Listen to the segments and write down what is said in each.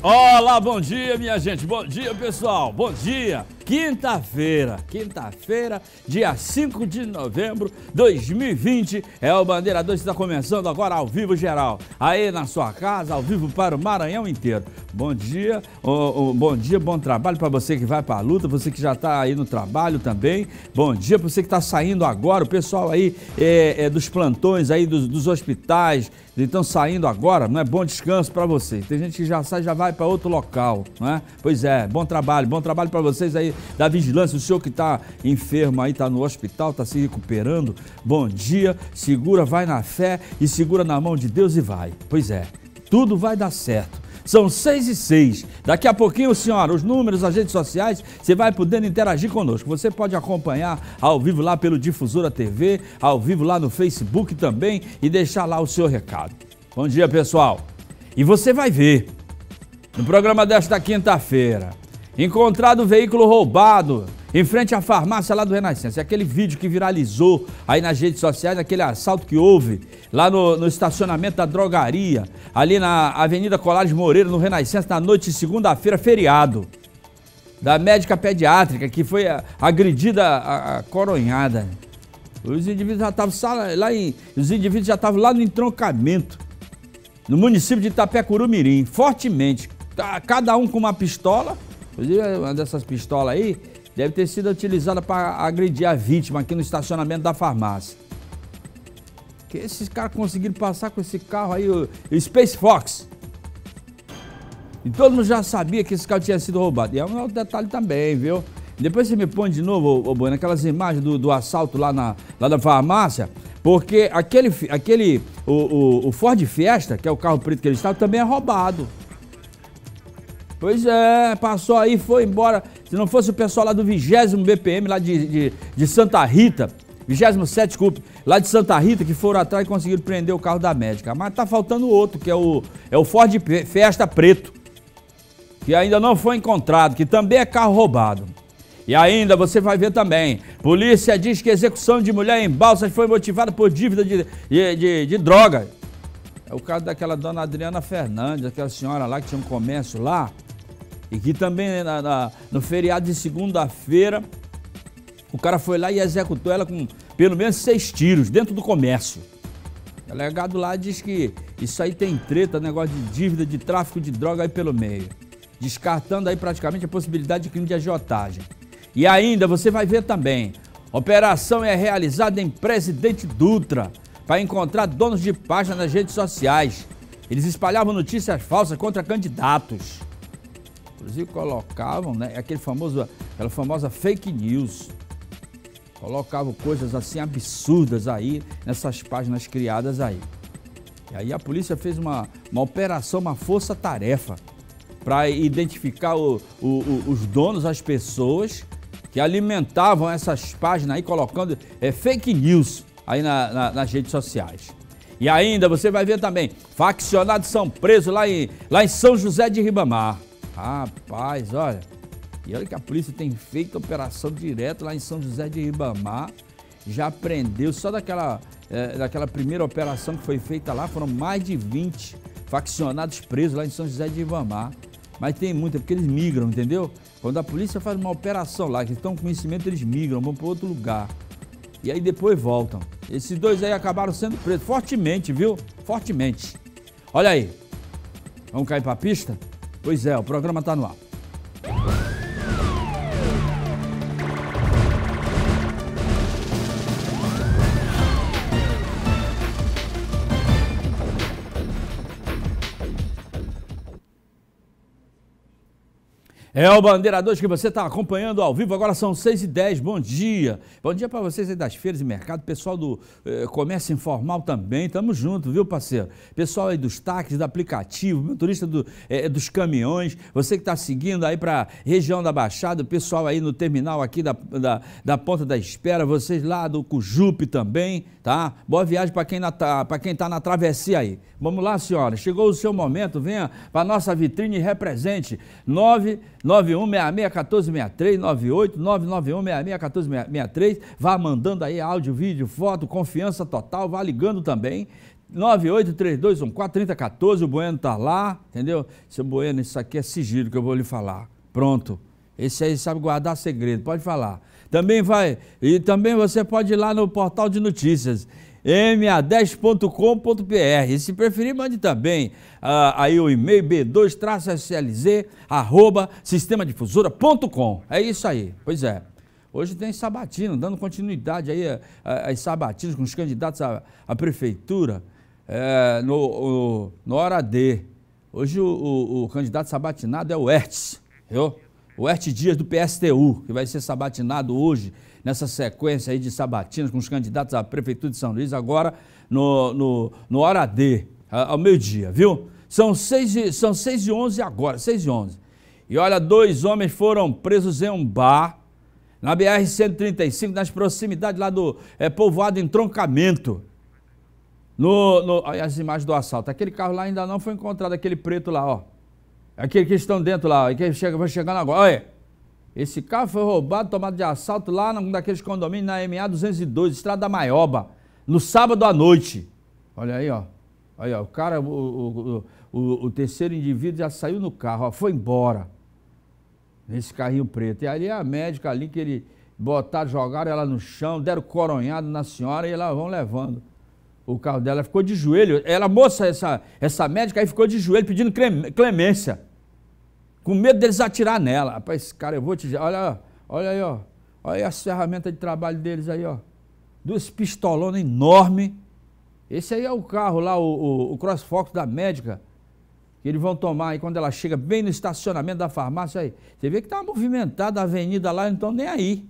Olá, bom dia, minha gente. Bom dia, pessoal. Bom dia quinta-feira, quinta-feira, dia 5 de novembro de 2020. É o Bandeira 2 está começando agora ao vivo geral. Aí na sua casa, ao vivo para o Maranhão inteiro. Bom dia, oh, oh, bom dia, bom trabalho para você que vai para a luta, você que já está aí no trabalho também. Bom dia para você que está saindo agora, o pessoal aí é, é, dos plantões, aí dos, dos hospitais, então saindo agora, não é bom descanso para você. Tem gente que já sai, já vai para outro local, não é? Pois é, bom trabalho, bom trabalho para vocês aí da vigilância, o senhor que está enfermo aí, está no hospital, está se recuperando, bom dia, segura, vai na fé e segura na mão de Deus e vai. Pois é, tudo vai dar certo. São seis e seis. Daqui a pouquinho, senhora, os números, as redes sociais, você vai podendo interagir conosco. Você pode acompanhar ao vivo lá pelo Difusora TV, ao vivo lá no Facebook também e deixar lá o seu recado. Bom dia, pessoal. E você vai ver no programa desta quinta-feira. Encontrado o veículo roubado em frente à farmácia lá do Renascença. É aquele vídeo que viralizou aí nas redes sociais, aquele assalto que houve lá no, no estacionamento da drogaria, ali na Avenida Colares Moreira, no Renascença, na noite de segunda-feira, feriado. Da médica pediátrica que foi agredida, a, a coronhada. Os indivíduos já estavam lá em, os indivíduos já estavam lá no entroncamento, no município de Itapecurumirim, fortemente, tá, cada um com uma pistola uma dessas pistolas aí deve ter sido utilizada para agredir a vítima aqui no estacionamento da farmácia. Que esses caras conseguiram passar com esse carro aí, o Space Fox. E todo mundo já sabia que esse carro tinha sido roubado. E é um outro detalhe também, viu? Depois você me põe de novo, ô, ô aquelas imagens do, do assalto lá na, lá farmácia, porque aquele, aquele o, o, o Ford Fiesta, que é o carro preto que ele estava, também é roubado. Pois é, passou aí, foi embora. Se não fosse o pessoal lá do 20 BPM, lá de, de, de Santa Rita, 27, desculpe, lá de Santa Rita, que foram atrás e conseguiram prender o carro da médica. Mas tá faltando outro, que é o, é o Ford Fiesta Preto, que ainda não foi encontrado, que também é carro roubado. E ainda você vai ver também, polícia diz que execução de mulher em Balsas foi motivada por dívida de, de, de, de droga. É o caso daquela dona Adriana Fernandes, aquela senhora lá que tinha um comércio lá, e que também né, na, na, no feriado de segunda-feira, o cara foi lá e executou ela com pelo menos seis tiros dentro do comércio. O delegado lá diz que isso aí tem treta, negócio de dívida, de tráfico de droga aí pelo meio. Descartando aí praticamente a possibilidade de crime de agiotagem. E ainda você vai ver também, operação é realizada em Presidente Dutra para encontrar donos de página nas redes sociais. Eles espalhavam notícias falsas contra candidatos. Inclusive e colocavam, né, aquele famoso, aquela famosa fake news. Colocavam coisas assim absurdas aí nessas páginas criadas aí. E aí a polícia fez uma, uma operação, uma força-tarefa para identificar o, o, o, os donos, as pessoas que alimentavam essas páginas aí colocando é, fake news aí na, na, nas redes sociais. E ainda você vai ver também, faccionados são presos lá em, lá em São José de Ribamar. Rapaz, olha. E olha que a polícia tem feito operação direto lá em São José de Ribamar. Já prendeu, só daquela, é, daquela primeira operação que foi feita lá, foram mais de 20 faccionados presos lá em São José de Ribamar. Mas tem muita porque eles migram, entendeu? Quando a polícia faz uma operação lá, que estão com conhecimento, eles migram, vão para outro lugar. E aí depois voltam. Esses dois aí acabaram sendo presos fortemente, viu? Fortemente. Olha aí. Vamos cair para a pista? Pois é, o programa está no ar. É o Bandeira 2 que você está acompanhando ao vivo. Agora são 6h10. Bom dia. Bom dia para vocês aí das feiras e mercado. Pessoal do eh, comércio informal também. estamos juntos, viu, parceiro? Pessoal aí dos táxis, do aplicativo, motorista do, eh, eh dos caminhões. Você que está seguindo aí para região da Baixada. Pessoal aí no terminal aqui da, da, da, Ponta da Espera. Vocês lá do Cujupe também, tá? Boa viagem para quem, para quem está na travessia aí. Vamos lá, senhora. Chegou o seu momento. Venha para nossa vitrine e represente. 9... 9166-1463, 98991-661463. Vá mandando aí áudio, vídeo, foto, confiança total, vá ligando também. 9832143014, o Bueno tá lá, entendeu? Seu Bueno, isso aqui é sigilo que eu vou lhe falar. Pronto. Esse aí sabe guardar segredo, pode falar. Também vai, e também você pode ir lá no portal de notícias ma10.com.br. E se preferir, mande também uh, aí o e-mail b2-slz, arroba sistemadifusora.com. É isso aí, pois é. Hoje tem sabatina, dando continuidade aí às ah, ah, sabatinas com os candidatos à, à prefeitura é, no, no, no, hora D. Hoje o, o, o candidato sabatinado é o Hertz, viu? O Erte Dias do PSTU, que vai ser sabatinado hoje, nessa sequência aí de sabatinas com os candidatos à Prefeitura de São Luís, agora no, no, no Hora D, ao meio-dia, viu? São 6, são 6 e 11 agora, 6 e 11. E olha, dois homens foram presos em um bar, na BR-135, nas proximidades lá do é, povoado Entroncamento. No, no, as imagens do assalto. Aquele carro lá ainda não foi encontrado, aquele preto lá, ó. Aqueles que estão dentro lá, que chega, vai chegando agora. Olha, esse carro foi roubado, tomado de assalto lá naqueles condomínios na MA 202, Estrada da Maioba, no sábado à noite. Olha aí, ó. Aí, ó, o cara, o, o, o, o terceiro indivíduo já saiu no carro, ó, foi embora. Nesse carrinho preto. E ali é a médica ali que ele botaram, jogaram ela no chão, deram coronhado na senhora e lá vão levando o carro dela. Ficou de joelho. Ela, moça, essa, essa médica aí ficou de joelho pedindo clemência com medo deles atirar nela. Rapaz, esse cara, eu vou te... Olha, olha aí, ó. Olha as ferramentas de trabalho deles aí, ó. Duas pistolonas enormes. Esse aí é o carro lá, o, o, o CrossFox da médica, que eles vão tomar aí quando ela chega bem no estacionamento da farmácia aí. Você vê que tá movimentada a avenida lá, então nem aí.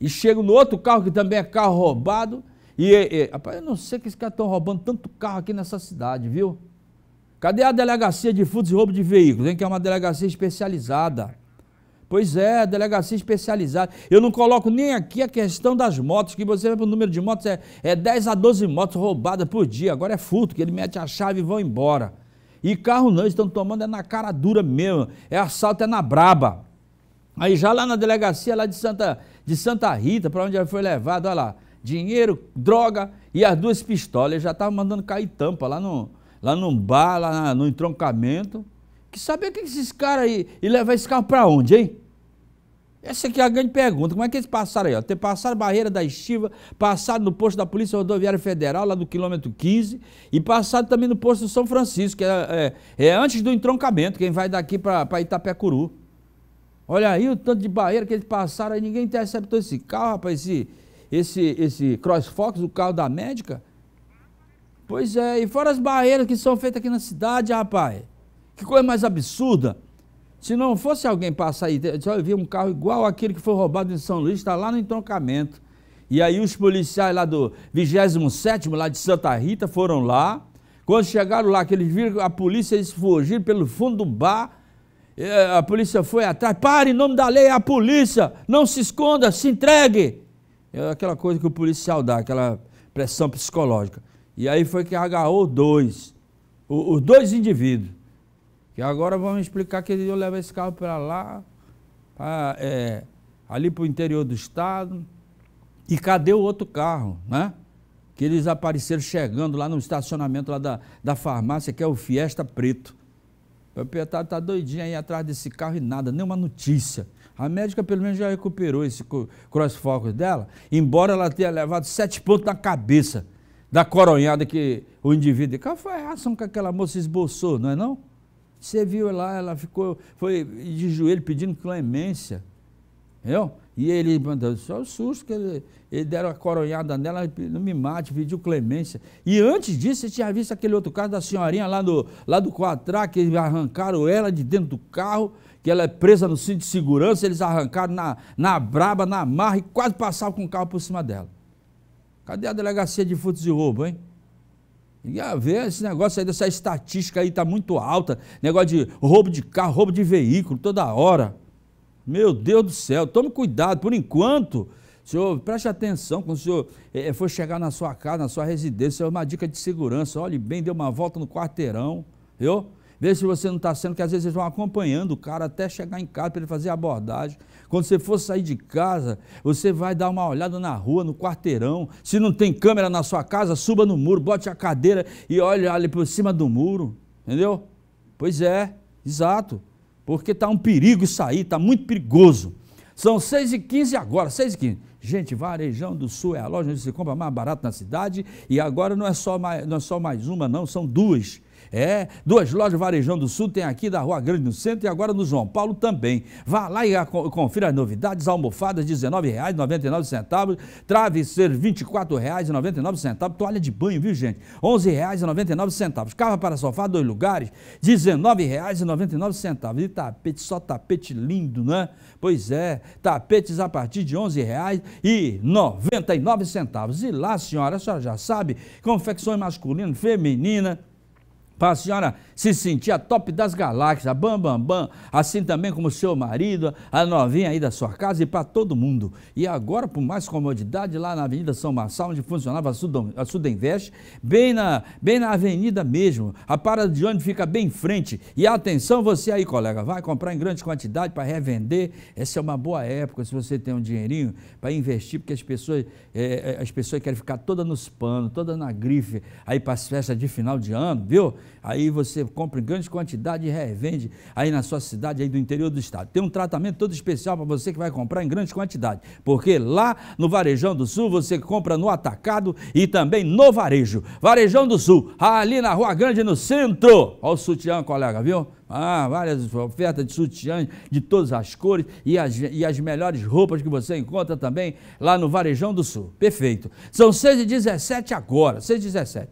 E chega no outro carro, que também é carro roubado. E, e rapaz, eu não sei que esses caras estão tá roubando tanto carro aqui nessa cidade, viu? Cadê a delegacia de furtos e roubo de veículos, hein, que é uma delegacia especializada? Pois é, delegacia especializada. Eu não coloco nem aqui a questão das motos, que você vê o número de motos é, é 10 a 12 motos roubadas por dia. Agora é furto, que ele mete a chave e vão embora. E carro não, estão tomando é na cara dura mesmo. É assalto, é na braba. Aí já lá na delegacia lá de Santa, de Santa Rita, para onde ele foi levado, olha lá, dinheiro, droga e as duas pistolas. Ele já estava mandando cair tampa lá no, lá num bar, lá no entroncamento. Que saber o que esses caras aí. E levar esse carro para onde, hein? Essa aqui é a grande pergunta. Como é que eles passaram aí? Ó? Ter passado a barreira da estiva, passado no posto da Polícia Rodoviária Federal, lá do quilômetro 15, e passado também no posto do São Francisco, que é, é, é antes do entroncamento, quem vai daqui para Itapecuru. Olha aí o tanto de barreira que eles passaram aí, ninguém interceptou esse carro, rapaz, esse, esse, esse CrossFox, o carro da médica. Pois é, e fora as barreiras que são feitas aqui na cidade, rapaz. Que coisa mais absurda. Se não fosse alguém passar aí, eu vi um carro igual aquele que foi roubado em São Luís, está lá no entroncamento. E aí os policiais lá do 27º, lá de Santa Rita, foram lá. Quando chegaram lá, que eles viram a polícia, eles fugiram pelo fundo do bar. Eh, a polícia foi atrás. Pare, em nome da lei, é a polícia! Não se esconda, se entregue! É aquela coisa que o policial dá, aquela pressão psicológica. E aí foi que agarrou dois, os dois indivíduos. Que agora vamos explicar que eu levar esse carro para lá, pra, é, ali para o interior do estado. E cadê o outro carro, né? Que eles apareceram chegando lá no estacionamento lá da, da farmácia, que é o Fiesta Preto. O proprietário está doidinho aí atrás desse carro e nada, nenhuma notícia. A médica pelo menos já recuperou esse crossfocus dela, embora ela tenha levado sete pontos na cabeça da coronhada que o indivíduo. Qual foi a reação que aquela moça esboçou, não é não? Você viu lá, ela ficou, foi de joelho pedindo clemência. Entendeu? E ele mandou só é o susto que ele, ele deram a coronhada nela, não me mate, pediu clemência. E antes disso, você tinha visto aquele outro caso da senhorinha lá, no, lá do Quatrá, que arrancaram ela de dentro do carro, que ela é presa no cinto de segurança, eles arrancaram na, na braba, na marra e quase passavam com o carro por cima dela. Cadê a delegacia de furtos e roubo, hein? Ia ver esse negócio aí, dessa estatística aí tá muito alta. Negócio de roubo de carro, roubo de veículo, toda hora. Meu Deus do céu, tome cuidado. Por enquanto, senhor, preste atenção quando o senhor é, é for chegar na sua casa, na sua residência. É uma dica de segurança. Olhe bem, dê uma volta no quarteirão, viu? Vê se você não está sendo, que às vezes eles vão acompanhando o cara até chegar em casa para ele fazer a abordagem. Quando você for sair de casa, você vai dar uma olhada na rua, no quarteirão. Se não tem câmera na sua casa, suba no muro, bote a cadeira e olhe ali por cima do muro. Entendeu? Pois é, exato. Porque está um perigo sair está muito perigoso. São 6h15 agora, 6h15. Gente, Varejão do Sul é a loja onde você compra mais barato na cidade. E agora não é só mais, não é só mais uma, não, são duas. É, duas lojas Varejão do Sul tem aqui da Rua Grande no centro e agora no João Paulo também. Vá lá e confira as novidades, almofadas R$19,99, travesseiro R$24,99, toalha de banho, viu gente? R$11,99, cava para sofá, dois lugares, R$19,99 e tapete, só tapete lindo, né? Pois é, tapetes a partir de R$11,99. E lá, senhora, a senhora já sabe, confecções masculina, feminina, para a senhora se sentir a top das galáxias, a bam, bam, bam, assim também como seu marido, a novinha aí da sua casa e para todo mundo. E agora, por mais comodidade, lá na Avenida São Marçal, onde funcionava a, Sudinvest bem na, bem na avenida mesmo, a parada de ônibus fica bem em frente. E atenção você aí, colega, vai comprar em grande quantidade para revender, essa é uma boa época, se você tem um dinheirinho para investir, porque as pessoas, é, é as pessoas querem ficar toda nos panos, toda na grife, aí para as festas de final de ano, viu? aí você compra em grande quantidade e revende aí na sua cidade, aí do interior do estado. Tem um tratamento todo especial para você que vai comprar em grande quantidade, porque lá no Varejão do Sul você compra no atacado e também no varejo. Varejão do Sul, ali na Rua Grande, no centro. Olha o sutiã, colega, viu? Ah, várias ofertas de sutiãs de todas as cores e as, e as melhores roupas que você encontra também lá no Varejão do Sul. Perfeito. São 6h17 agora, 6h17.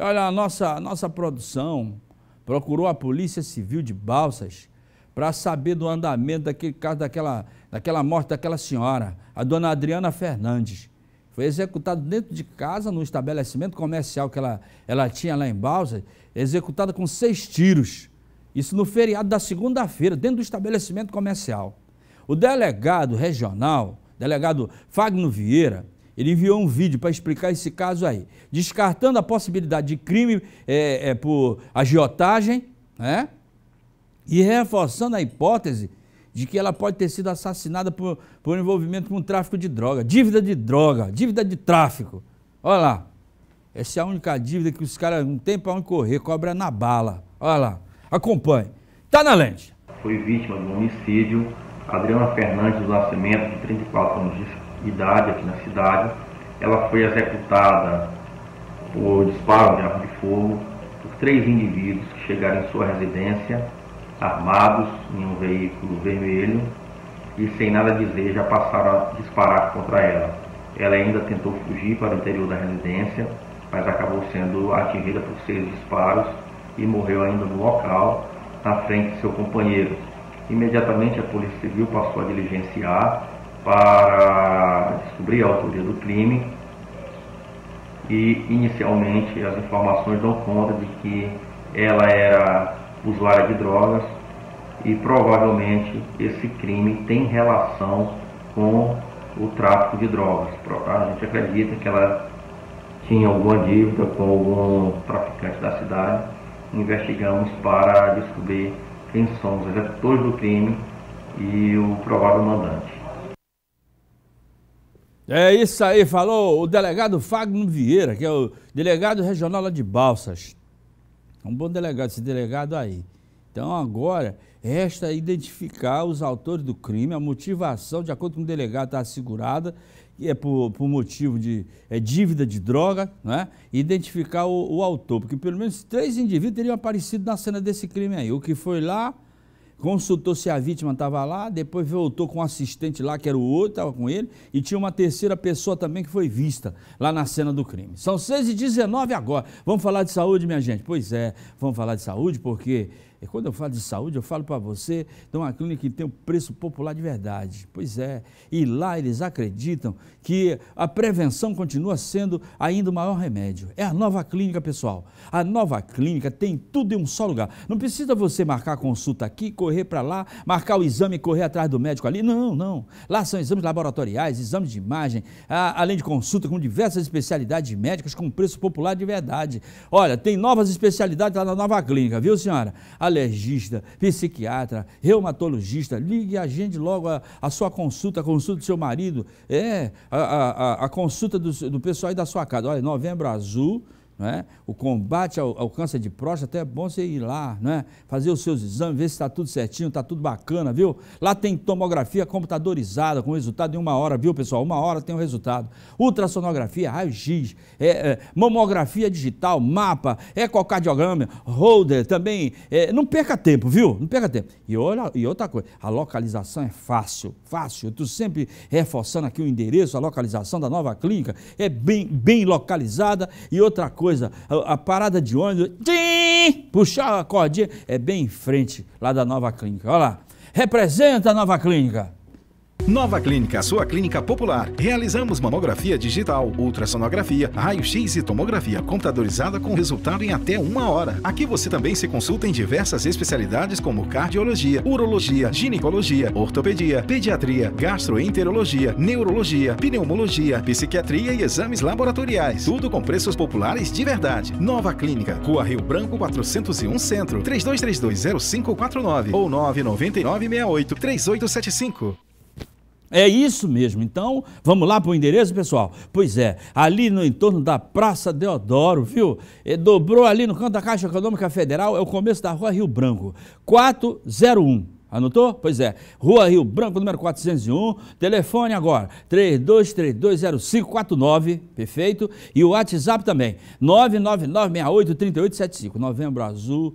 Olha, a nossa, nossa produção procurou a Polícia Civil de Balsas para saber do andamento daquele caso, daquela, daquela morte daquela senhora, a dona Adriana Fernandes. Foi executada dentro de casa, no estabelecimento comercial que ela, ela tinha lá em Balsas, executada com seis tiros. Isso no feriado da segunda-feira, dentro do estabelecimento comercial. O delegado regional, delegado Fagno Vieira, ele enviou um vídeo para explicar esse caso aí, descartando a possibilidade de crime é, é, por agiotagem, né? E reforçando a hipótese de que ela pode ter sido assassinada por, por envolvimento com tráfico de droga, dívida de droga, dívida de tráfico. Olha lá, essa é a única dívida que os caras não tem para onde correr, cobra na bala. Olha lá, acompanhe. Tá na lente. Foi vítima do homicídio Adriana Fernandes do Nascimento, de 34 anos de idade idade aqui na cidade. Ela foi executada por disparo de arma de fogo por três indivíduos que chegaram em sua residência armados em um veículo vermelho e sem nada dizer já passaram a disparar contra ela. Ela ainda tentou fugir para o interior da residência, mas acabou sendo atingida por seis disparos e morreu ainda no local, na frente de seu companheiro. Imediatamente a Polícia Civil passou a diligenciar para descobrir a autoria do crime e inicialmente as informações dão conta de que ela era usuária de drogas e provavelmente esse crime tem relação com o tráfico de drogas. A gente acredita que ela tinha alguma dívida com algum traficante da cidade. Investigamos para descobrir quem são os executores do crime e o provável mandante. É isso aí, falou o delegado Fagno Vieira, que é o delegado regional lá de Balsas. um bom delegado, esse delegado aí. Então agora resta identificar os autores do crime, a motivação, de acordo com o delegado, está assegurada, e é por, por, motivo de é, dívida de droga, né? E identificar o, o autor, porque pelo menos três indivíduos teriam aparecido na cena desse crime aí. O que foi lá consultou se a vítima estava lá, depois voltou com um assistente lá, que era o outro, estava com ele, e tinha uma terceira pessoa também que foi vista lá na cena do crime. São 6h19 agora. Vamos falar de saúde, minha gente? Pois é, vamos falar de saúde porque e quando eu falo de saúde, eu falo para você de uma clínica que tem um preço popular de verdade. Pois é. E lá eles acreditam que a prevenção continua sendo ainda o maior remédio. É a nova clínica, pessoal. A nova clínica tem tudo em um só lugar. Não precisa você marcar consulta aqui, correr para lá, marcar o exame e correr atrás do médico ali. Não, não. Lá são exames laboratoriais, exames de imagem, além de consulta com diversas especialidades médicas com preço popular de verdade. Olha, tem novas especialidades lá na nova clínica, viu, senhora? A alergista, psiquiatra, reumatologista. Ligue e agende logo a, a, sua consulta, a consulta do seu marido, é, a, a, a consulta do, do pessoal aí da sua casa. Olha, novembro azul é? O combate ao, ao, câncer de próstata é bom você ir lá, é? fazer os seus exames, ver se está tudo certinho, está tudo bacana, viu? Lá tem tomografia computadorizada com resultado em uma hora, viu, pessoal? Uma hora tem o um resultado. Ultrassonografia, raio-x, é, é, mamografia digital, mapa, ecocardiograma, holder também. É, não perca tempo, viu? Não perca tempo. E, olha, e outra coisa, a localização é fácil, fácil. Eu estou sempre reforçando aqui o endereço, a localização da nova clínica. É bem, bem localizada. E outra coisa, coisa, a, a parada de ônibus, tim, puxar a cordinha, é bem em frente lá da nova clínica. Olha lá, representa a nova clínica. Nova Clínica, sua clínica popular. Realizamos mamografia digital, ultrassonografia, raio-x e tomografia computadorizada com resultado em até uma hora. Aqui você também se consulta em diversas especialidades como cardiologia, urologia, ginecologia, ortopedia, pediatria, gastroenterologia, neurologia, pneumologia, psiquiatria e exames laboratoriais. Tudo com preços populares de verdade. Nova Clínica, Rua Rio Branco 401 Centro, 32320549 ou 99968 3875. É isso mesmo. Então, vamos lá para o endereço, pessoal? Pois é, ali no entorno da Praça Deodoro, viu? E é, dobrou ali no canto da Caixa Econômica Federal, é o começo da Rua Rio Branco, 401. Anotou? Pois é. Rua Rio Branco, número 401. Telefone agora, 32320549, perfeito? E o WhatsApp também, 999683875. Novembro Azul,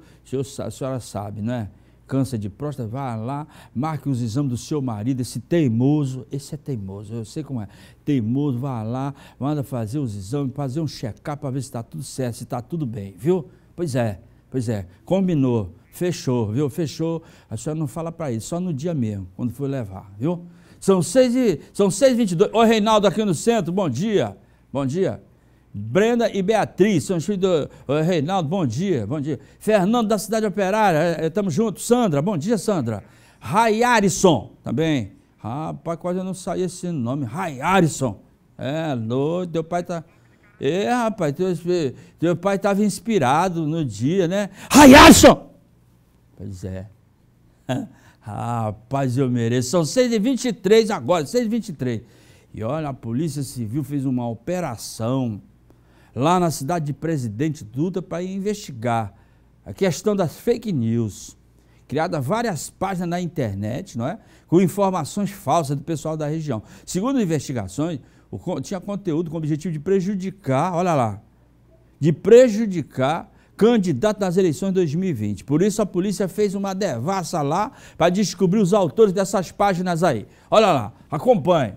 a senhora sabe, né? câncer de próstata, vá lá, marque os exames do seu marido, esse teimoso, esse é teimoso, eu sei como é, teimoso, vá lá, manda fazer os exames, fazer um check-up para ver se está tudo certo, se está tudo bem, viu? Pois é, pois é, combinou, fechou, viu? Fechou, a senhora não fala para ele, só no dia mesmo, quando for levar, viu? São 6 h e 22, oi Reinaldo aqui no centro, bom dia, bom dia. Brenda e Beatriz, são os filhos do eh, Reinaldo, bom dia, bom dia. Fernando da Cidade Operária, estamos eh, eh, juntos. Sandra, bom dia, Sandra. Rayarison, também. Rapaz, quase eu não saí esse nome. Rayarison. É, noite, teu pai tá. É, rapaz, teu, teu pai estava inspirado no dia, né? Rayarison! Pois é. Rapaz, eu mereço. São 6h23 agora, 6h23. E olha, a Polícia Civil fez uma operação lá na cidade de Presidente Duda para investigar a questão das fake news. Criada várias páginas na internet, não é? Com informações falsas do pessoal da região. Segundo investigações, tinha conteúdo com o objetivo de prejudicar, olha lá, de prejudicar candidato nas eleições de 2020. Por isso a polícia fez uma devassa lá para descobrir os autores dessas páginas aí. Olha lá, acompanhe.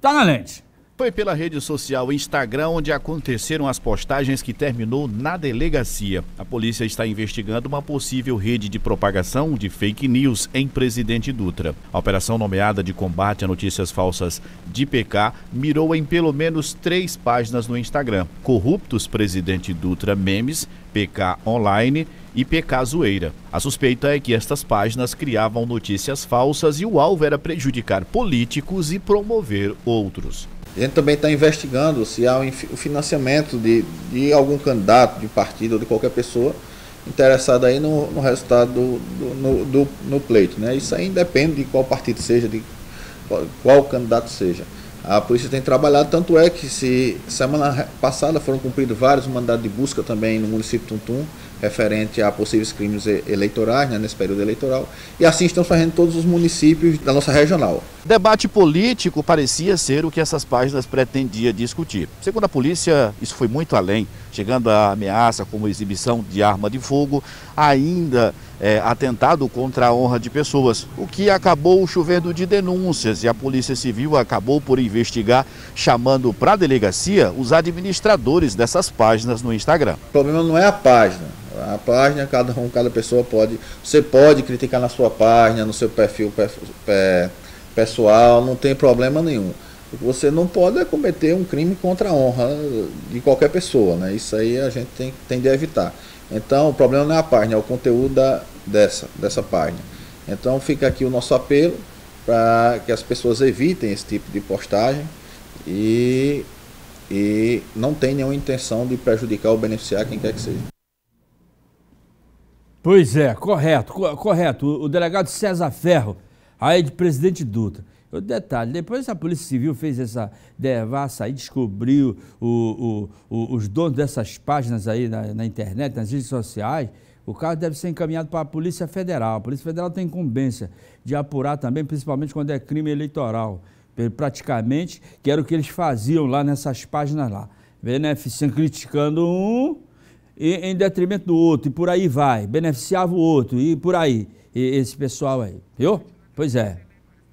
Tá na lente. Foi pela rede social Instagram onde aconteceram as postagens que terminou na delegacia. A polícia está investigando uma possível rede de propagação de fake news em Presidente Dutra. A operação nomeada de combate a notícias falsas de PK mirou em pelo menos três páginas no Instagram: Corruptos Presidente Dutra Memes, PK Online e PK Zoeira. A suspeita é que estas páginas criavam notícias falsas e o alvo era prejudicar políticos e promover outros. A gente também está investigando se há o financiamento de, de algum candidato, de partido ou de qualquer pessoa interessada aí no, no resultado do, do no, do, no pleito. Né? Isso aí depende de qual partido seja, de qual, qual candidato seja. A polícia tem trabalhado, tanto é que se semana passada foram cumpridos vários mandados de busca também no município de Tuntum, referente a possíveis crimes eleitorais, né, nesse período eleitoral, e assim estão fazendo todos os municípios da nossa regional. Debate político parecia ser o que essas páginas pretendiam discutir. Segundo a polícia, isso foi muito além, chegando à ameaça como exibição de arma de fogo, ainda é, atentado contra a honra de pessoas, o que acabou chovendo de denúncias e a Polícia Civil acabou por investigar, chamando para a delegacia os administradores dessas páginas no Instagram. O problema não é a página, a página, cada um, cada pessoa pode. Você pode criticar na sua página, no seu perfil pe, pe, pessoal, não tem problema nenhum. você não pode é cometer um crime contra a honra de qualquer pessoa, né? Isso aí a gente tem, tem de evitar. Então o problema não é a página, é o conteúdo da, dessa, dessa página. Então fica aqui o nosso apelo para que as pessoas evitem esse tipo de postagem e, e não tem nenhuma intenção de prejudicar ou beneficiar quem quer que seja. Pois é, correto, correto. O, o delegado César Ferro, aí de presidente Dutra. O detalhe, depois a Polícia Civil fez essa devassa aí, descobriu o, o, os donos dessas páginas aí na, na, internet, nas redes sociais, o caso deve ser encaminhado para a Polícia Federal. A Polícia Federal tem incumbência de apurar também, principalmente quando é crime eleitoral. Praticamente, que era o que eles faziam lá nessas páginas lá. BNF criticando um, e, em detrimento do outro, e por aí vai, beneficiava o outro, e por aí, e, esse pessoal aí, viu? Pois é.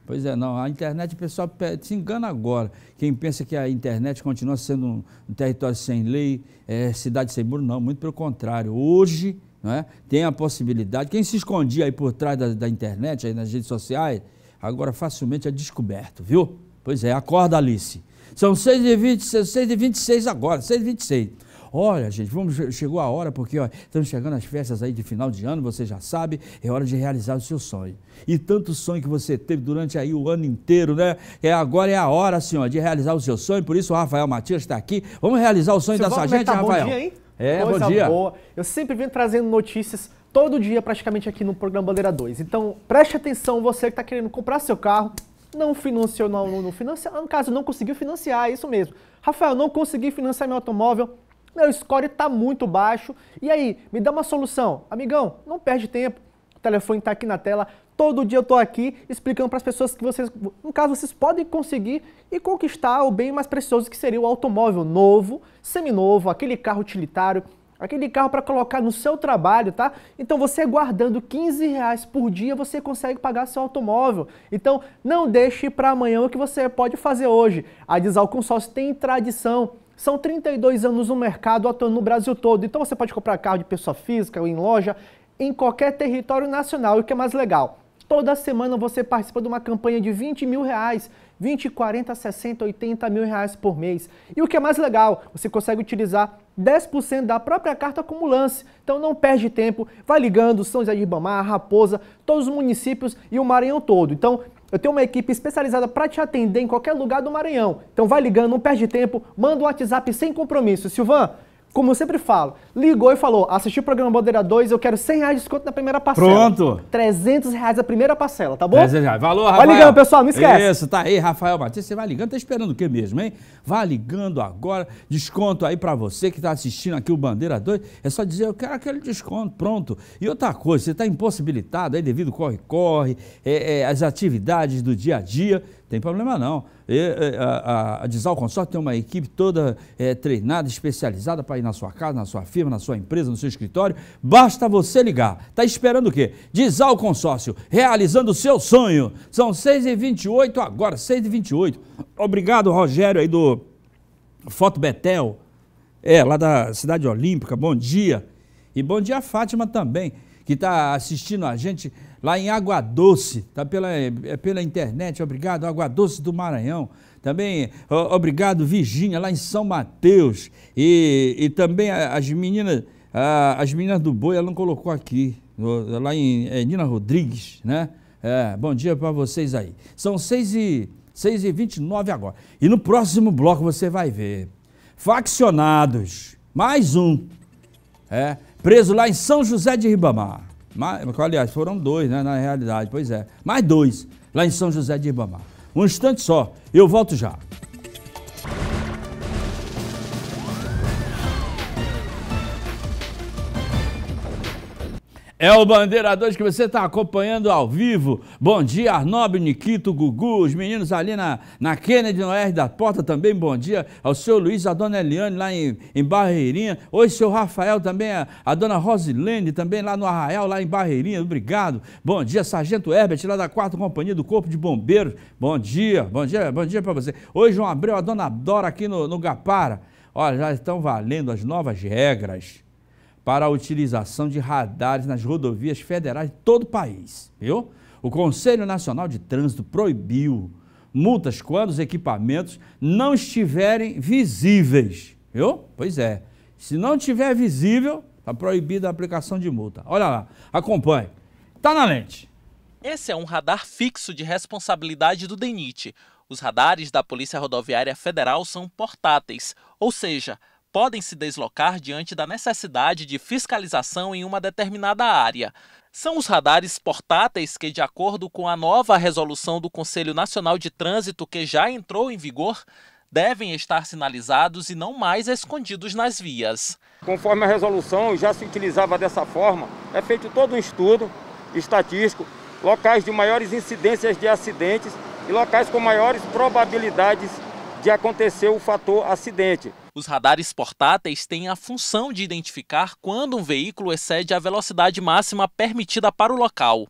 Pois é, não, a internet, o pessoal se engana agora. Quem pensa que a internet continua sendo um território sem lei, é, cidade sem muro, não, muito pelo contrário. Hoje, é? tem a possibilidade, quem se escondia aí por trás da, da internet, aí nas redes sociais, agora facilmente é descoberto, viu? Pois é, acorda Alice. São 6h26 agora, 6h26. Olha, gente, vamos, chegou a hora, porque ó, estamos chegando às festas aí de final de ano, você já sabe, é hora de realizar o seu sonho. E tanto sonho que você teve durante aí o ano inteiro, né? É, agora é a hora, senhor, de realizar o seu sonho. Por isso o Rafael Matias está aqui. Vamos realizar o sonho dessa gente, Rafael. Bom dia, hein? É, Coisa bom dia. Boa. Eu sempre venho trazendo notícias todo dia praticamente aqui no programa Bandeira 2. Então, preste atenção, você que está querendo comprar seu carro, não financiou, não, não no caso, não conseguiu financiar, é isso mesmo. Rafael, não consegui financiar meu automóvel, meu score está muito baixo. E aí, me dá uma solução. Amigão, não perde tempo. O telefone está aqui na tela. Todo dia eu estou aqui explicando para as pessoas que vocês, no caso, vocês podem conseguir e conquistar o bem mais precioso que seria o automóvel novo, seminovo, aquele carro utilitário, aquele carro para colocar no seu trabalho, tá? Então você guardando 15 reais por dia, você consegue pagar seu automóvel. Então não deixe para amanhã o que você pode fazer hoje. A Dizal Consórcio tem tradição são 32 anos no mercado, atuando no Brasil todo. Então você pode comprar carro de pessoa física ou em loja, em qualquer território nacional. E o que é mais legal? Toda semana você participa de uma campanha de 20 mil reais 20, 40, 60, 80 mil reais por mês. E o que é mais legal, você consegue utilizar 10% da própria carta como lance. Então não perde tempo, vai ligando São José de Ibamar, Raposa, todos os municípios e o Maranhão todo. Então eu tenho uma equipe especializada para te atender em qualquer lugar do Maranhão. Então vai ligando, não perde tempo, manda um WhatsApp sem compromisso. Silvan, como eu sempre falo, ligou e falou, assisti o programa Bandeira 2, eu quero 100 reais de desconto na primeira parcela. Pronto. 300 reais a primeira parcela, tá bom? 300 reais. Valor, Rafael. Vai ligando, pessoal, não esquece. Isso, tá aí, Rafael Matias, você vai ligando, tá esperando o quê mesmo, hein? Vai ligando agora, desconto aí para você que tá assistindo aqui o Bandeira 2, é só dizer, eu quero aquele desconto, pronto. E outra coisa, você tá impossibilitado aí devido corre-corre, é, é, as atividades do dia a dia, tem problema não. E, a, a, a Desal Consórcio tem uma equipe toda é, treinada, especializada para ir na sua casa, na sua firma, na sua empresa, no seu escritório. Basta você ligar. Está esperando o quê? Desal Consórcio, realizando o seu sonho. São 6h28 agora, 6h28. Obrigado, Rogério, aí do Foto Betel, é, lá da Cidade Olímpica. Bom dia. E bom dia, Fátima também que está assistindo a gente lá em Água Doce, tá pela, é pela internet, obrigado, Água Doce do Maranhão. Também obrigado, Virgínia, lá em São Mateus. E, e também as meninas, as meninas do Boi, ela não colocou aqui, lá em é, Nina Rodrigues, né? É, bom dia para vocês aí. São 6 e, e 29 agora. E no próximo bloco você vai ver. Faccionados, mais um. É, preso lá em São José de Ribamar. Mas, aliás, foram dois, né, na realidade, pois é. Mais dois, lá em São José de Ribamar. Um instante só, eu volto já. É o Bandeira 2 que você está acompanhando ao vivo. Bom dia, Arnob, Nikito, Gugu, os meninos ali na, na Kennedy, no R da Porta também. Bom dia ao seu Luiz, a dona Eliane lá em, em Barreirinha. Oi, seu Rafael também, a, a dona Rosilene também lá no Arraial, lá em Barreirinha. Obrigado. Bom dia, Sargento Herbert, lá da 4 Companhia do Corpo de Bombeiros. Bom dia, bom dia, bom dia para você. Oi, João Abreu, a dona Dora aqui no, no Gapara. Olha, já estão valendo as novas regras para a utilização de radares nas rodovias federais de todo o país, viu? O Conselho Nacional de Trânsito proibiu multas quando os equipamentos não estiverem visíveis, viu? Pois é. Se não tiver visível, está proibida a aplicação de multa. Olha lá, acompanhe. Está na lente. Esse é um radar fixo de responsabilidade do DENIT. Os radares da Polícia Rodoviária Federal são portáteis, ou seja, podem se deslocar diante da necessidade de fiscalização em uma determinada área. São os radares portáteis que, de acordo com a nova resolução do Conselho Nacional de Trânsito que já entrou em vigor, devem estar sinalizados e não mais escondidos nas vias. Conforme a resolução já se utilizava dessa forma, é feito todo um estudo estatístico, locais de maiores incidências de acidentes e locais com maiores probabilidades de acontecer o fator acidente. Os radares portáteis têm a função de identificar quando um veículo excede a velocidade máxima permitida para o local.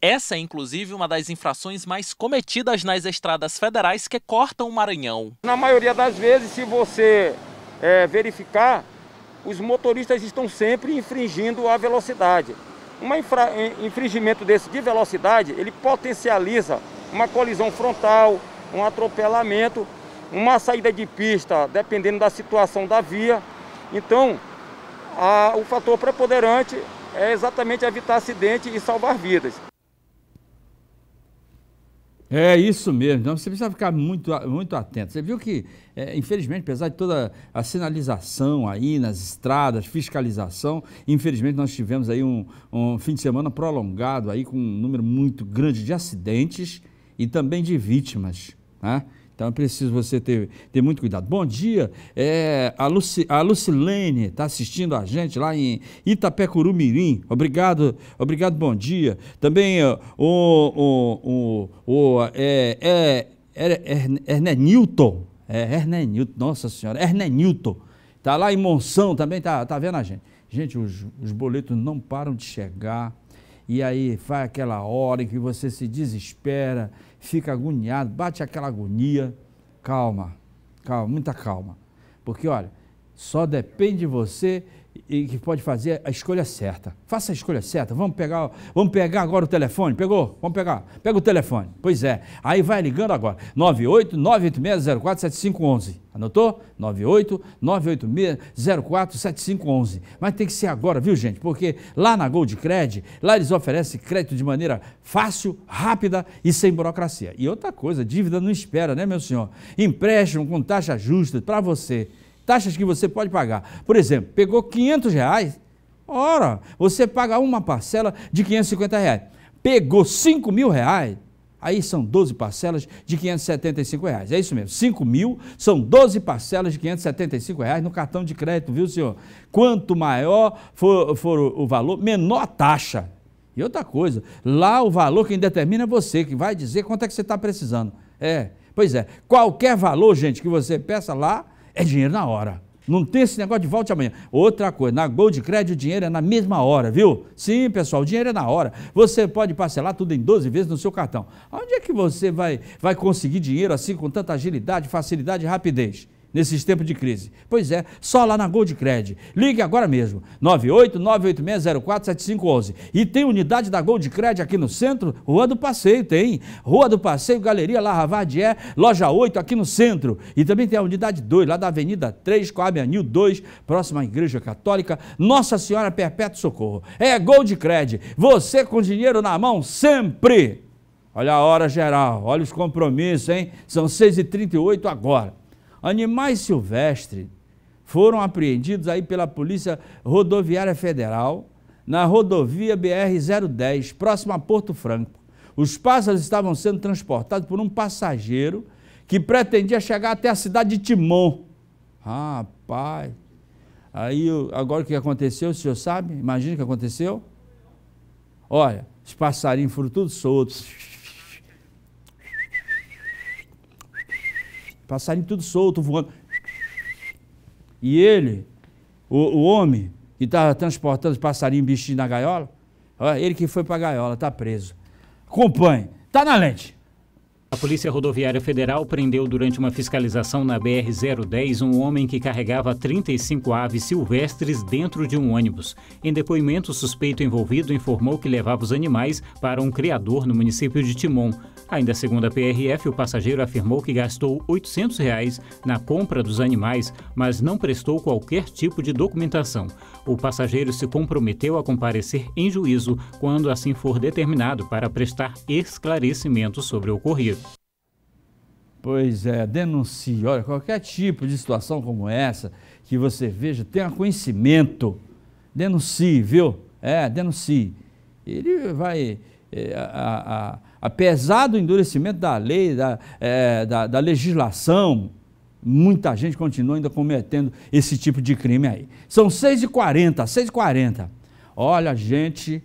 Essa é inclusive uma das infrações mais cometidas nas estradas federais que cortam o Maranhão. Na maioria das vezes, se você é, verificar, os motoristas estão sempre infringindo a velocidade. Um infra... infringimento desse de velocidade, ele potencializa uma colisão frontal, um atropelamento uma saída de pista, dependendo da situação da via. Então, a, o fator preponderante é exatamente evitar acidente e salvar vidas. É isso mesmo, então você precisa ficar muito, muito atento. Você viu que, é, infelizmente, apesar de toda a sinalização aí nas estradas, fiscalização, infelizmente nós tivemos aí um, um fim de semana prolongado aí com um número muito grande de acidentes e também de vítimas, né? Então é preciso você ter, ter muito cuidado. Bom dia, é, a, Luci, a Lucilene está assistindo a gente lá em Mirim. Obrigado, obrigado, bom dia. Também o, o, o, o é, é, é, é, é nossa senhora, Newton Está lá em Monção também, está tá vendo a gente? Gente, os, os boletos não param de chegar. E aí vai aquela hora em que você se desespera, fica agoniado, bate aquela agonia. Calma, calma, muita calma. Porque olha, só depende de você e que pode fazer a escolha certa. Faça a escolha certa. Vamos pegar, vamos pegar agora o telefone. Pegou? Vamos pegar. Pega o telefone. Pois é. Aí vai ligando agora. 98986047511. Anotou? 98986047511. Mas tem que ser agora, viu, gente? Porque lá na Gold Credit lá eles oferecem crédito de maneira fácil, rápida e sem burocracia. E outra coisa, dívida não espera, né, meu senhor? Empréstimo com taxa justa para você taxas que você pode pagar. Por exemplo, pegou 500 reais, ora, você paga uma parcela de 550 reais. Pegou 5 mil reais, aí são 12 parcelas de 575 reais. É isso mesmo, 5 mil são 12 parcelas de 575 reais no cartão de crédito, viu senhor? Quanto maior for, for o valor, menor a taxa. E outra coisa, lá o valor quem determina é você, que vai dizer quanto é que você está precisando. É, pois é, qualquer valor, gente, que você peça lá, é dinheiro na hora. Não tem esse negócio de volte amanhã. Outra coisa, na Gold Credit o dinheiro é na mesma hora, viu? Sim, pessoal, o dinheiro é na hora. Você pode parcelar tudo em 12 vezes no seu cartão. Onde é que você vai, vai conseguir dinheiro assim com tanta agilidade, facilidade e rapidez? nesses tempos de crise? Pois é, só lá na Goldcred. Ligue agora mesmo, 98986047511. E tem unidade da Goldcred aqui no centro, Rua do Passeio, tem. Rua do Passeio, Galeria Larra Vardier, Loja 8 aqui no centro. E também tem a unidade 2, lá da Avenida 3, com a Avenil 2, próxima à Igreja Católica, Nossa Senhora Perpétuo Socorro. É Goldcred, você com dinheiro na mão sempre. Olha a hora geral, olha os compromissos, hein? São 6h38 agora. Animais silvestres foram apreendidos aí pela Polícia Rodoviária Federal na rodovia BR-010, próximo a Porto Franco. Os pássaros estavam sendo transportados por um passageiro que pretendia chegar até a cidade de Timon. Rapaz, aí agora o que aconteceu, o senhor sabe? Imagina o que aconteceu. Olha, os passarinhos foram todos soltos passarinho tudo solto, voando. E ele, o, o homem que estava tá transportando os passarinhos, bichinho na gaiola, ó, ele que foi para a gaiola, está preso. Acompanhe, está na lente. A Polícia Rodoviária Federal prendeu durante uma fiscalização na BR-010 um homem que carregava 35 aves silvestres dentro de um ônibus. Em depoimento, o suspeito envolvido informou que levava os animais para um criador no município de Timon. Ainda segundo a PRF, o passageiro afirmou que gastou R$ 800 reais na compra dos animais, mas não prestou qualquer tipo de documentação. O passageiro se comprometeu a comparecer em juízo quando assim for determinado para prestar esclarecimentos sobre o ocorrido pois é, denuncie. Olha, qualquer tipo de situação como essa que você veja, tenha conhecimento, denuncie, viu? É, denuncie. Ele vai, é, apesar do endurecimento da lei, da, é, da, da legislação, muita gente continua ainda cometendo esse tipo de crime aí. São 6h40, 6h40. Olha, gente,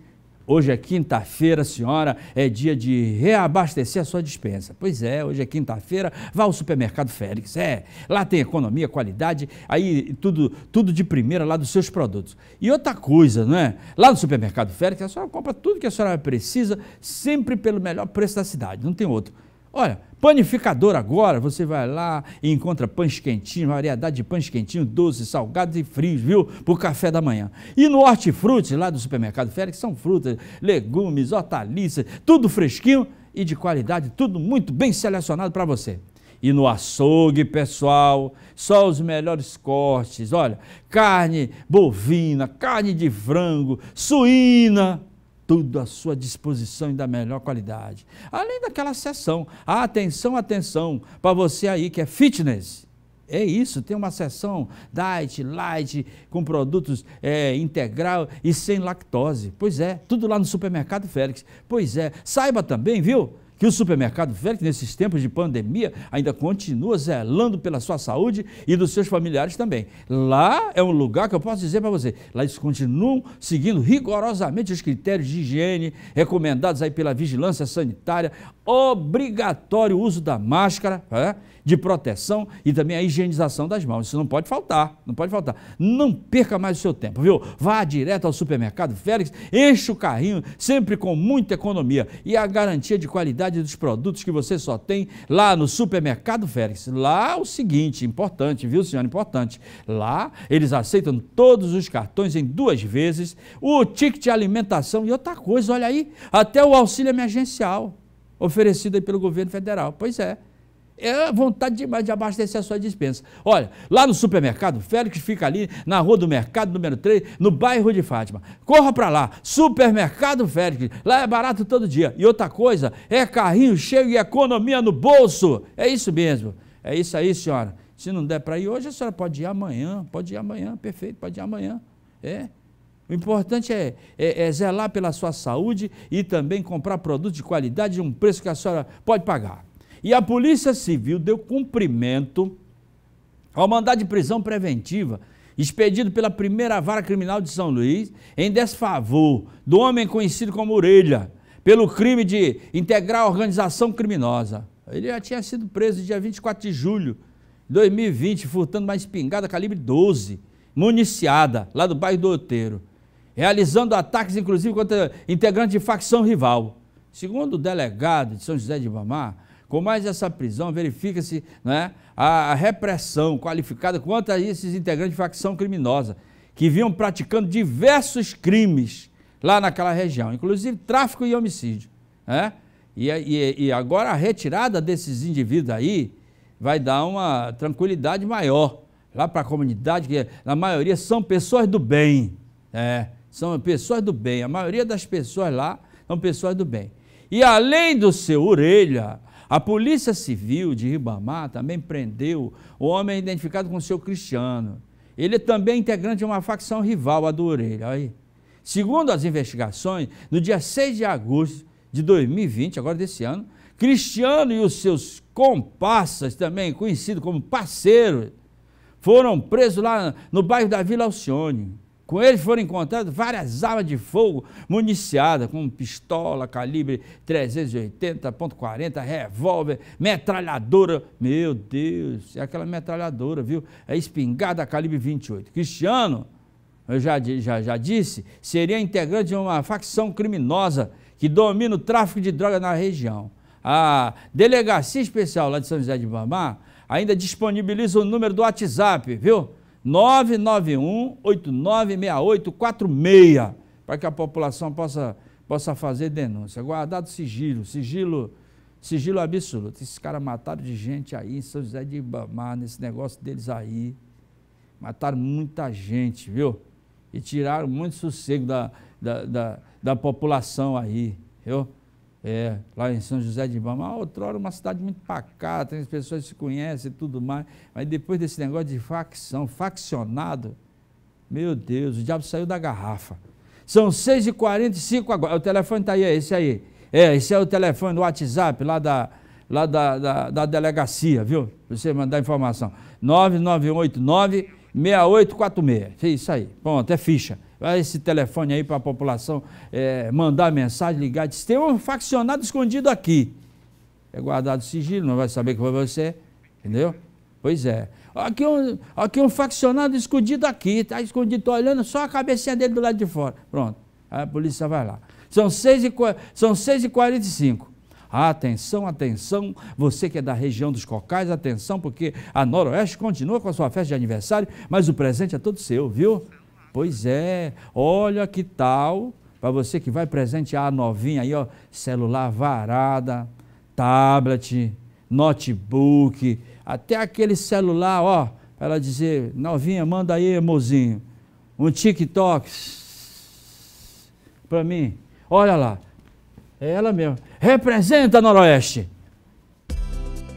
Hoje é quinta-feira, senhora, é dia de reabastecer a sua dispensa. Pois é, hoje é quinta-feira, vá ao supermercado Félix. É, lá tem economia, qualidade, aí tudo, tudo de primeira lá dos seus produtos. E outra coisa, não é? Lá no supermercado Félix, a senhora compra tudo que a senhora precisa, sempre pelo melhor preço da cidade, não tem outro. Olha, panificador agora, você vai lá e encontra pães quentinhos, variedade de pães quentinhos, doces, salgados e frios, viu? Para o café da manhã. E no hortifruti, lá do supermercado Félix, são frutas, legumes, hortaliças, tudo fresquinho e de qualidade, tudo muito bem selecionado para você. E no açougue, pessoal, só os melhores cortes. Olha, carne bovina, carne de frango, suína, tudo à sua disposição e da melhor qualidade. Além daquela sessão, atenção, atenção, para você aí que é fitness. É isso, tem uma sessão diet, light, com produtos é, integral e sem lactose. Pois é, tudo lá no supermercado Félix. Pois é, saiba também, viu? que o supermercado Velho, nesses tempos de pandemia, ainda continua zelando pela sua saúde e dos seus familiares também. Lá é um lugar que eu posso dizer para você, lá eles continuam seguindo rigorosamente os critérios de higiene recomendados aí pela vigilância sanitária, obrigatório o uso da máscara, é? de proteção e também a higienização das mãos. Isso não pode faltar, não pode faltar. Não perca mais o seu tempo, viu? Vá direto ao supermercado Félix, enche o carrinho, sempre com muita economia e a garantia de qualidade dos produtos que você só tem lá no supermercado Félix. Lá é o seguinte, importante, viu, senhora? Importante. Lá eles aceitam todos os cartões em duas vezes, o ticket de alimentação e outra coisa, olha aí, até o auxílio emergencial oferecido aí pelo governo federal. Pois é é vontade demais de abastecer a sua dispensa. Olha, lá no supermercado, Félix fica ali na rua do mercado número 3, no bairro de Fátima. Corra para lá, supermercado Félix, lá é barato todo dia. E outra coisa, é carrinho cheio e economia no bolso. É isso mesmo, é isso aí, senhora. Se não der para ir hoje, a senhora pode ir amanhã, pode ir amanhã, perfeito, pode ir amanhã. É, o importante é, é, é, zelar pela sua saúde e também comprar produtos de qualidade a um preço que a senhora pode pagar. E a Polícia Civil deu cumprimento ao mandado de prisão preventiva expedido pela primeira vara criminal de São Luís em desfavor do homem conhecido como Orelha, pelo crime de integrar organização criminosa. Ele já tinha sido preso dia 24 de julho de 2020, furtando uma espingarda calibre 12, municiada, lá do bairro do Oteiro, realizando ataques, inclusive, contra integrantes de facção rival. Segundo o delegado de São José de Ibamar, com mais essa prisão, verifica-se né, a repressão qualificada contra esses integrantes de facção criminosa, que vinham praticando diversos crimes lá naquela região, inclusive tráfico e homicídio. Né? E, e, e agora a retirada desses indivíduos aí vai dar uma tranquilidade maior lá para a comunidade, que na maioria são pessoas do bem. Né? são pessoas do bem. A maioria das pessoas lá são pessoas do bem. E além do seu orelha, a Polícia Civil de Ribamar também prendeu o homem identificado com o seu Cristiano. Ele também é integrante de uma facção rival, a do Orelha. Aí. Segundo as investigações, no dia 6 de agosto de 2020, agora desse ano, Cristiano e os seus comparsas, também conhecidos como parceiros, foram presos lá no bairro da Vila Alcione. Com eles foram encontradas várias armas de fogo municiadas, como pistola calibre 380.40, revólver, metralhadora. Meu Deus, é aquela metralhadora, viu? É espingarda calibre 28. Cristiano, eu já, já, já disse, seria integrante de uma facção criminosa que domina o tráfico de droga na região. A Delegacia Especial lá de São José de Bamar ainda disponibiliza o número do WhatsApp, viu? 991 46 para que a população possa, possa fazer denúncia. Guardado sigilo, sigilo, sigilo absoluto. Esses caras mataram de gente aí em São José de Ibamar, nesse negócio deles aí. Mataram muita gente, viu? E tiraram muito sossego da, da, da, da população aí, viu? É, lá em São José de Ibama, outrora uma cidade muito pacata, as pessoas se conhecem e tudo mais, mas depois desse negócio de facção, faccionado, meu Deus, o diabo saiu da garrafa. São 6h45 agora, é o telefone está aí, é esse aí. É, esse é o telefone do WhatsApp lá da, lá da, da, da delegacia, viu? Pra você mandar informação. 9989 6846. É isso aí, pronto, é ficha esse telefone aí para a população é, mandar mensagem, ligar, diz, tem um faccionado escondido aqui. É guardado sigilo, não vai saber que foi você, entendeu? Pois é. Aqui um, aqui um faccionado escondido aqui, está escondido, estou olhando só a cabecinha dele do lado de fora. Pronto, a polícia vai lá. São 6h45. São e 45. Atenção, atenção, você que é da região dos Cocais, atenção, porque a Noroeste continua com a sua festa de aniversário, mas o presente é todo seu, viu? Pois é, olha que tal, para você que vai presentear a novinha aí, ó, celular varada, tablet, notebook, até aquele celular, ó, para ela dizer, novinha, manda aí, mozinho, um TikTok para mim. Olha lá, é ela mesmo. Representa Noroeste.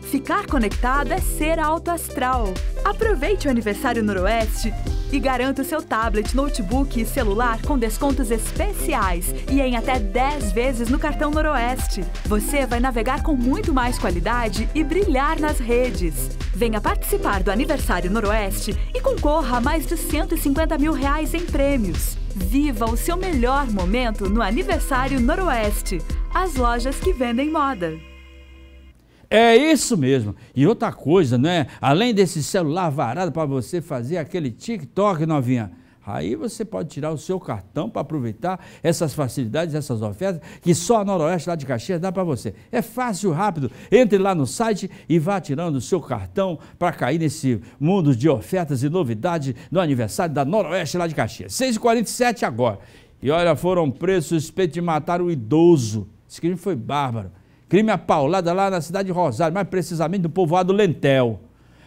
Ficar conectado é ser alto astral. Aproveite o aniversário Noroeste e garanta o seu tablet, notebook e celular com descontos especiais e em até 10 vezes no cartão Noroeste. Você vai navegar com muito mais qualidade e brilhar nas redes. Venha participar do Aniversário Noroeste e concorra a mais de 150 mil reais em prêmios. Viva o seu melhor momento no Aniversário Noroeste. As lojas que vendem moda. É isso mesmo. E outra coisa, né? Além desse celular varado para você fazer aquele TikTok, novinha. Aí você pode tirar o seu cartão para aproveitar essas facilidades, essas ofertas que só a Noroeste lá de Caxias dá para você. É fácil, rápido. Entre lá no site e vá tirando o seu cartão para cair nesse mundo de ofertas e novidade no aniversário da Noroeste lá de Caxias. 6h47 agora. E olha, foram presos suspeitos de matar o idoso. Esse crime foi bárbaro. Crime apaulado lá na cidade de Rosário, mais precisamente no povoado Lentel.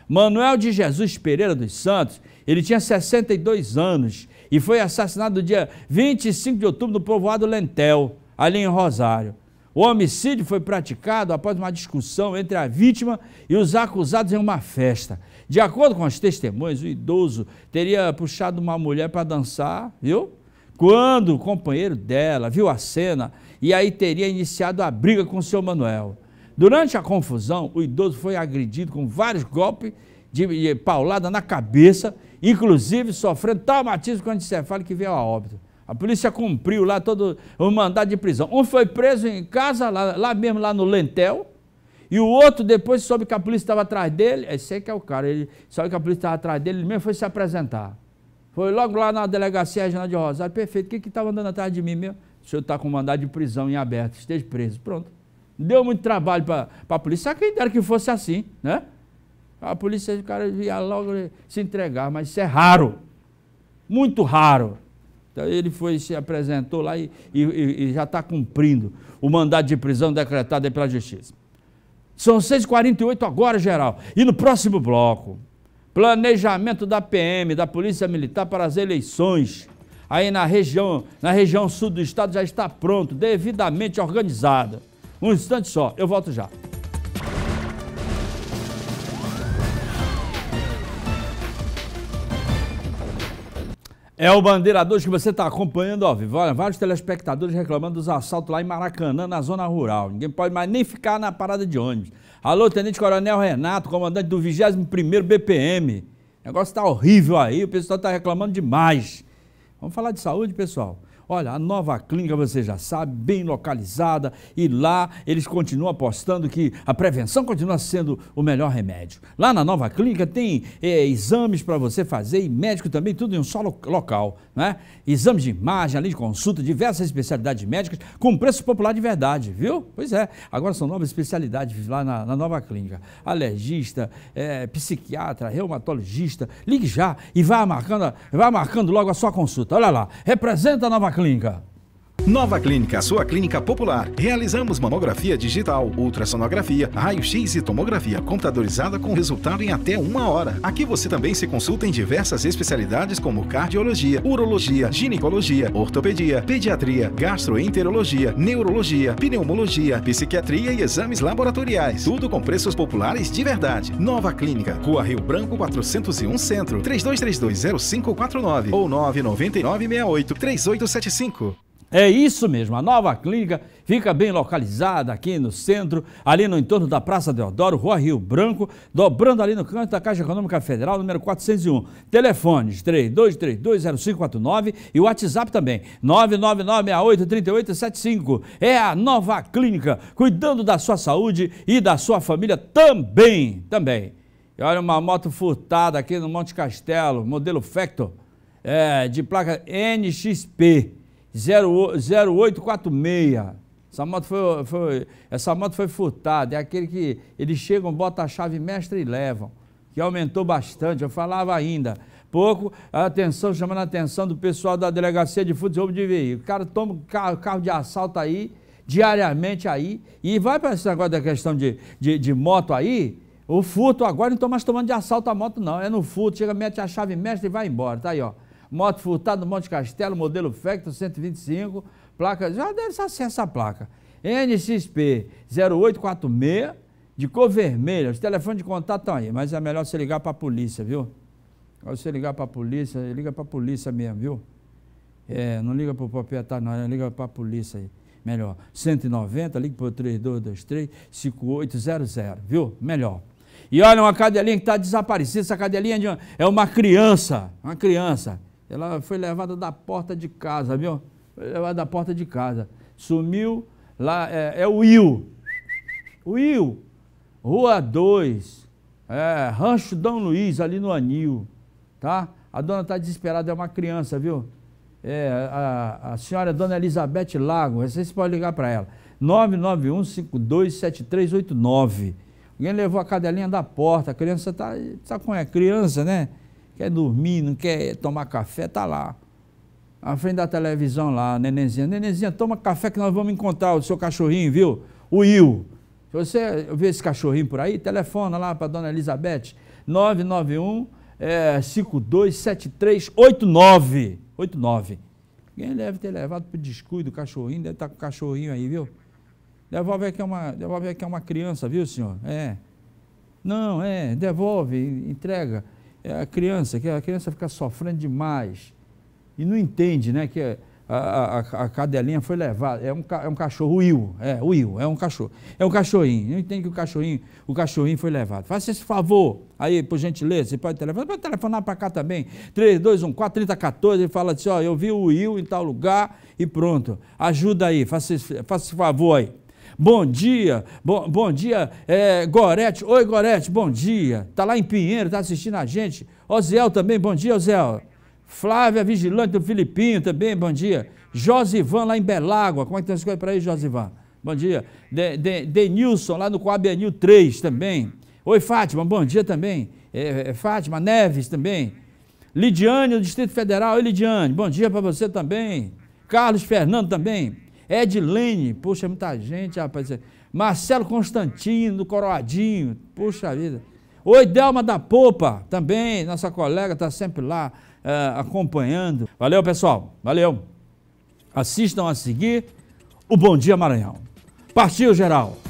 Manuel de Jesus Pereira dos Santos, ele tinha 62 anos e foi assassinado no dia 25 de outubro no povoado Lentel, ali em Rosário. O homicídio foi praticado após uma discussão entre a vítima e os acusados em uma festa. De acordo com as testemunhas, o idoso teria puxado uma mulher para dançar, viu? Quando o companheiro dela viu a cena, e aí teria iniciado a briga com o seu Manuel. Durante a confusão, o idoso foi agredido com vários golpes de, paulada na cabeça, inclusive sofrendo traumatismo com anticefálico que veio a óbito. A polícia cumpriu lá todo o mandado de prisão. Um foi preso em casa, lá, lá mesmo, lá no Lentel, e o outro, depois soube que a polícia estava atrás dele, esse é que é o cara, ele soube que a polícia estava atrás dele, ele mesmo foi se apresentar. Foi logo lá na delegacia regional de Rosário, perfeito, o que estava andando atrás de mim mesmo? Tá o senhor está com mandado de prisão em aberto, esteja preso. Pronto. Deu muito trabalho para a polícia, quem dera que fosse assim, né? A polícia, o cara ia logo se entregar, mas isso é raro, muito raro. Então ele foi, se apresentou lá e, e, e já está cumprindo o mandado de prisão decretado é pela justiça. São 6h48 agora, geral. E no próximo bloco, planejamento da PM, da Polícia Militar para as eleições aí na região, na região sul do estado já está pronto, devidamente organizada. Um instante só, eu volto já. É o Bandeirador que você está acompanhando ao vivo. Olha, vários telespectadores reclamando dos assaltos lá em Maracanã, na zona rural. Ninguém pode mais nem ficar na parada de ônibus. Alô, Tenente Coronel Renato, comandante do 21º BPM. O negócio está horrível aí, o pessoal está reclamando demais. Vamos falar de saúde, pessoal? Olha, a nova clínica, você já sabe, bem localizada, e lá eles continuam apostando que a prevenção continua sendo o melhor remédio. Lá na nova clínica tem é, exames para você fazer e médico também, tudo em um só local né? exames de imagem, além de consulta, diversas especialidades médicas, com preço popular de verdade, viu? Pois é, agora são novas especialidades lá na, na nova clínica. Alergista, é, psiquiatra, reumatologista, ligue já e vá marcando, vá marcando logo a sua consulta. Olha lá, representa a nova clínica. Nova Clínica, sua clínica popular. Realizamos mamografia digital, ultrassonografia, raio-x e tomografia computadorizada com resultado em até uma hora. Aqui você também se consulta em diversas especialidades como cardiologia, urologia, ginecologia, ortopedia, pediatria, gastroenterologia, neurologia, pneumologia, psiquiatria e exames laboratoriais. Tudo com preços populares de verdade. Nova Clínica, Rua Rio Branco 401 Centro, 32320549 ou 99968 3875. É isso mesmo, a nova clínica fica bem localizada aqui no centro, ali no entorno da Praça Deodoro, Rua Rio Branco, dobrando ali no canto da Caixa Econômica Federal, número 401. Telefones 32320549 e o WhatsApp também, 999683875. É a nova clínica, cuidando da sua saúde e da sua família também, também. E olha uma moto furtada aqui no Monte Castelo, modelo Factor, é, de placa NXP 0846. Essa moto foi, foi, essa moto foi furtada. É aquele que eles chegam, botam a chave mestra e levam. Que aumentou bastante. Eu falava ainda. Pouco, a atenção, chamando a atenção do pessoal da delegacia de furto e roubo de veículo. O cara toma carro, carro de assalto aí, diariamente aí, e vai para esse negócio da questão de, de, de moto aí, o furto agora não estou mais tomando de assalto a moto, não. É no furto, chega, mete a chave mestre e vai embora. Tá aí, ó moto furtada no Monte Castelo, modelo Vector 125, placa, já deve ser assim essa placa. NXP 0846, de cor vermelha. Os telefones de contato estão aí, mas é melhor você ligar para a polícia, viu? É Ou você ligar para a polícia, liga para a polícia mesmo, viu? É, não liga para o proprietário, não, liga para a polícia aí. Melhor. 190, liga para o 3223 5800, viu? Melhor. E olha uma cadelinha que está desaparecida. Essa cadelinha é, é uma criança, uma criança. Ela foi levada da porta de casa, viu? Foi levada da porta de casa. Sumiu lá, é, é o Will. Will, Rua 2, é, Rancho Dom Luiz, ali no Anil, tá? A dona tá desesperada, é uma criança, viu? É, a, a senhora Dona Elizabeth Lago, vocês podem ligar para ela. 991527389. Alguém levou a cadelinha da porta, a criança tá, sabe com é criança, né? quer dormir, não quer tomar café, está lá. À frente da televisão lá, nenenzinha, nenenzinha, toma café que nós vamos encontrar o seu cachorrinho, viu? O Will. Se você vê esse cachorrinho por aí, telefona lá para a dona Elizabeth, 991 é, 527389. 89. alguém deve ter levado para descuido o cachorrinho, deve estar tá com o cachorrinho aí, viu? Devolve aqui, é uma, devolve aqui é uma criança, viu, senhor? É. Não, é, devolve, entrega. É, a criança, que a criança fica sofrendo demais e não entende, né, que a, a, a cadelinha foi levada, é um, é um cachorro, Will, é, Will, é um cachorro, é um cachorrinho, não entende que o cachorrinho, o cachorrinho foi levado. Faça esse favor, aí, por gentileza, você pode telefonar, pode telefonar para cá também, 3214 3014, e fala assim, ó, eu vi o Will em tal lugar e pronto, ajuda aí, faça esse, faça esse favor aí. Bom dia, bom, bom dia, é, Gorete. Oi, Gorete, bom dia. Tá lá em Pinheiro, tá assistindo a gente. Oziel também, bom dia, Oziel. Flávia Vigilante do Filipinho também, bom dia. Josivan lá em Belágua, como é que tem tá as coisas para aí, Josivan? Bom dia. Denilson de, de lá no Coab Anil 3 também. Oi, Fátima, bom dia também. É, é, Fátima Neves também. Lidiane do Distrito Federal, oi Lidiane, bom dia para você também. Carlos Fernando também. Edilene, puxa, muita gente, rapaz. Marcelo Constantino, do Coroadinho, puxa vida. Oi, Delma da Popa, também, nossa colega, está sempre lá uh, acompanhando. Valeu, pessoal, valeu. Assistam a seguir o Bom Dia Maranhão. Partiu, geral!